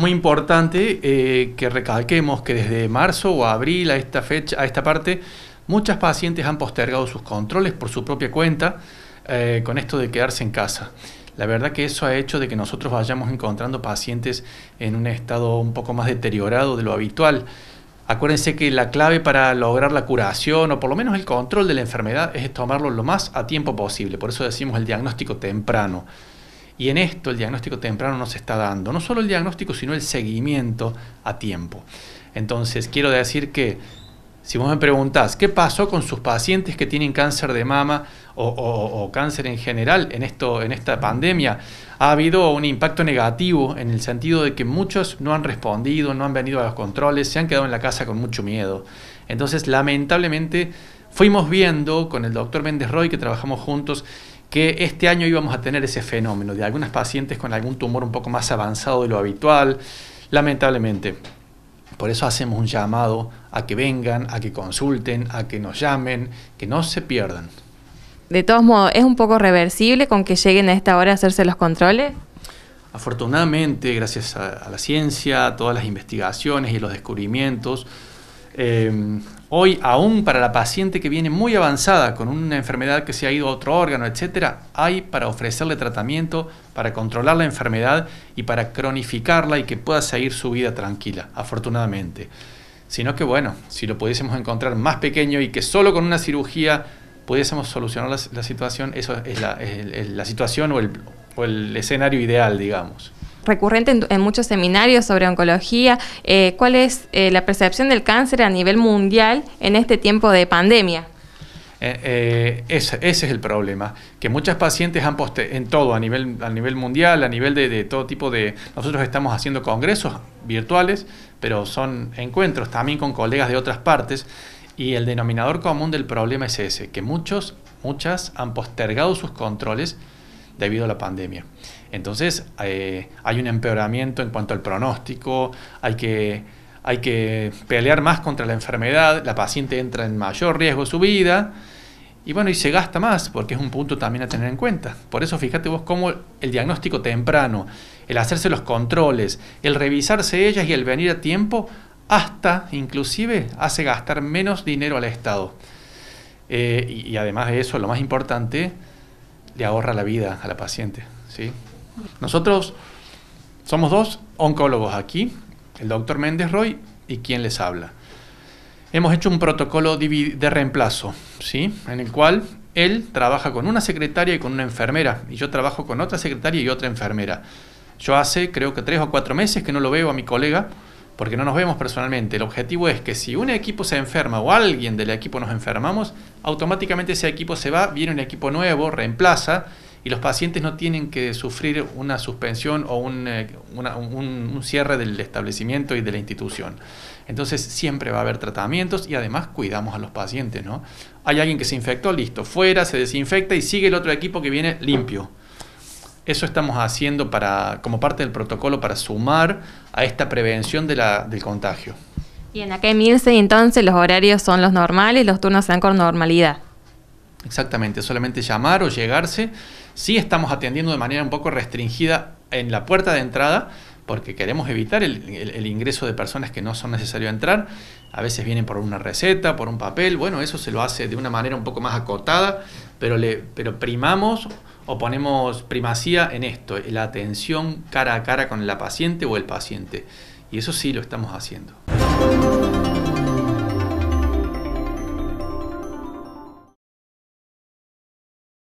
muy importante eh, que recalquemos que desde marzo o abril a esta fecha, a esta parte, muchas pacientes han postergado sus controles por su propia cuenta eh, con esto de quedarse en casa. La verdad que eso ha hecho de que nosotros vayamos encontrando pacientes en un estado un poco más deteriorado de lo habitual. Acuérdense que la clave para lograr la curación o por lo menos el control de la enfermedad es tomarlo lo más a tiempo posible. Por eso decimos el diagnóstico temprano. Y en esto el diagnóstico temprano nos está dando, no solo el diagnóstico, sino el seguimiento a tiempo. Entonces, quiero decir que si vos me preguntás qué pasó con sus pacientes que tienen cáncer de mama o, cáncer en general en, esto, en esta pandemia, ha habido un impacto negativo en el sentido de que muchos no han respondido, no han venido a los controles, se han quedado en la casa con mucho miedo. Entonces, lamentablemente, fuimos viendo con el doctor Méndez Roy, que trabajamos juntos, que este año íbamos a tener ese fenómeno de algunas pacientes con algún tumor un poco más avanzado de lo habitual, lamentablemente. Por eso hacemos un llamado a que vengan, a que consulten, a que nos llamen, que no se pierdan. De todos modos, ¿es un poco reversible con que lleguen a esta hora a hacerse los controles? Afortunadamente, gracias a, la ciencia, a todas las investigaciones y los descubrimientos, Em, hoy, aún para la paciente que viene muy avanzada con una enfermedad que se ha ido a otro órgano, etcétera, hay para ofrecerle tratamiento, para controlar la enfermedad y para cronificarla y que pueda seguir su vida tranquila, afortunadamente. Sino que, bueno, si lo pudiésemos encontrar más pequeño y que solo con una cirugía pudiésemos solucionar la, situación, eso es la, situación o el escenario ideal, digamos recurrente en, muchos seminarios sobre oncología. Eh, ¿Cuál es eh, la percepción del cáncer a nivel mundial en este tiempo de pandemia? Eh, ese, es el problema, que muchas pacientes han poste en todo, a nivel, a nivel mundial, a nivel de, de todo tipo de... Nosotros estamos haciendo congresos virtuales, pero son encuentros también con colegas de otras partes, y el denominador común del problema es ese, que muchos, muchas han postergado sus controles debido a la pandemia. Entonces eh, hay un empeoramiento en cuanto al pronóstico, hay que, hay que pelear más contra la enfermedad, la paciente entra en mayor riesgo su vida y bueno, y se gasta más porque es un punto también a tener en cuenta. Por eso fíjate vos cómo el diagnóstico temprano, el hacerse los controles, el revisarse ellas y el venir a tiempo, hasta inclusive hace gastar menos dinero al Estado. Eh, y, y además de eso, lo más importante, le ahorra la vida a la paciente. ¿sí? Nosotros somos dos oncólogos aquí, el doctor Méndez Roy y quien les habla. Hemos hecho un protocolo de reemplazo, ¿sí? en el cual él trabaja con una secretaria y con una enfermera, y yo trabajo con otra secretaria y otra enfermera. Yo hace creo que tres o cuatro meses que no lo veo a mi colega, porque no nos vemos personalmente. El objetivo es que si un equipo se enferma o alguien del equipo nos enfermamos, automáticamente ese equipo se va, viene un equipo nuevo, reemplaza y los pacientes no tienen que sufrir una suspensión o un, eh, un cierre del establecimiento y de la institución. Entonces siempre va a haber tratamientos y además cuidamos a los pacientes, ¿no? Hay alguien que se infectó, listo, fuera, se desinfecta y sigue el otro equipo que viene limpio. Eso estamos haciendo para, como parte del protocolo para sumar a esta prevención del contagio. Y en acá en entonces, los horarios son los normales, los turnos se con normalidad. Exactamente, solamente llamar o llegarse. Sí estamos atendiendo de manera un poco restringida en la puerta de entrada, porque queremos evitar el, ingreso de personas que no son necesarios entrar. A veces vienen por una receta, por un papel. Bueno, eso se lo hace de una manera un poco más acotada, pero, pero primamos o ponemos primacía en esto, la atención cara a cara con la paciente o el paciente. Y eso sí lo estamos haciendo.